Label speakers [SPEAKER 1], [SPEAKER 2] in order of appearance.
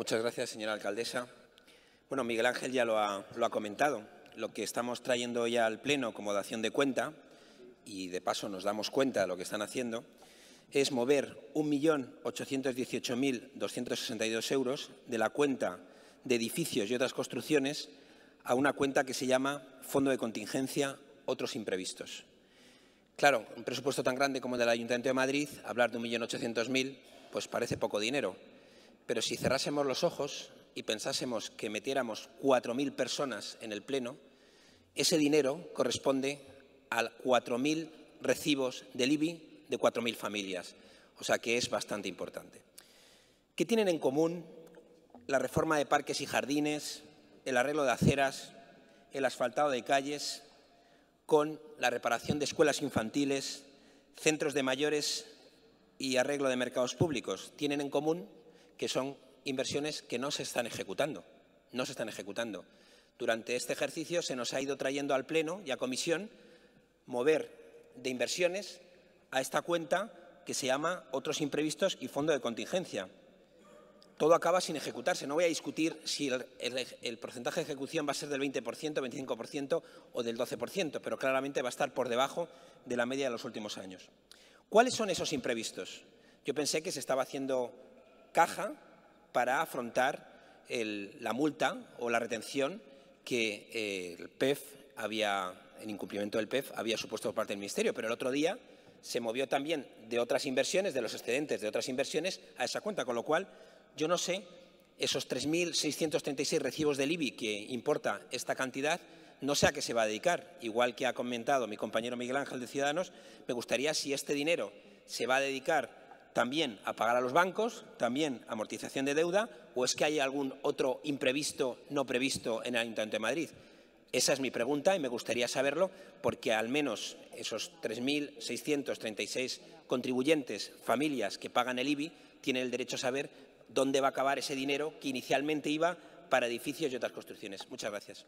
[SPEAKER 1] Muchas gracias, señora alcaldesa. Bueno, Miguel Ángel ya lo ha, comentado. Lo que estamos trayendo hoy al Pleno como dación de cuenta, y de paso nos damos cuenta de lo que están haciendo, es mover 1.818.262 euros de la cuenta de edificios y otras construcciones a una cuenta que se llama Fondo de Contingencia Otros Imprevistos. Claro, un presupuesto tan grande como el del Ayuntamiento de Madrid, hablar de 1.800.000, pues parece poco dinero. Pero si cerrásemos los ojos y pensásemos que metiéramos 4.000 personas en el Pleno, ese dinero corresponde a 4.000 recibos del IBI de 4.000 familias. O sea que es bastante importante. ¿Qué tienen en común la reforma de parques y jardines, el arreglo de aceras, el asfaltado de calles, con la reparación de escuelas infantiles, centros de mayores y arreglo de mercados públicos? Tienen en común que son inversiones que no se están ejecutando. No se están ejecutando. Durante este ejercicio se nos ha ido trayendo al Pleno y a Comisión mover de inversiones a esta cuenta que se llama Otros Imprevistos y Fondo de Contingencia. Todo acaba sin ejecutarse. No voy a discutir si el, el porcentaje de ejecución va a ser del 20%, 25% o del 12%, pero claramente va a estar por debajo de la media de los últimos años. ¿Cuáles son esos imprevistos? Yo pensé que se estaba haciendo caja para afrontar la multa o la retención que eh, el PEF había, el incumplimiento del PEF había supuesto por parte del Ministerio. Pero el otro día se movió también de otras inversiones, de los excedentes de otras inversiones, a esa cuenta. Con lo cual, yo no sé, esos 3.636 recibos del IBI que importa esta cantidad, no sé a qué se va a dedicar. Igual que ha comentado mi compañero Miguel Ángel de Ciudadanos, me gustaría si este dinero se va a dedicar también a pagar a los bancos, también amortización de deuda, o es que hay algún otro imprevisto no previsto en el Ayuntamiento de Madrid? Esa es mi pregunta y me gustaría saberlo porque al menos esos 3.636 contribuyentes, familias que pagan el IBI, tienen el derecho a saber dónde va a acabar ese dinero que inicialmente iba para edificios y otras construcciones. Muchas gracias.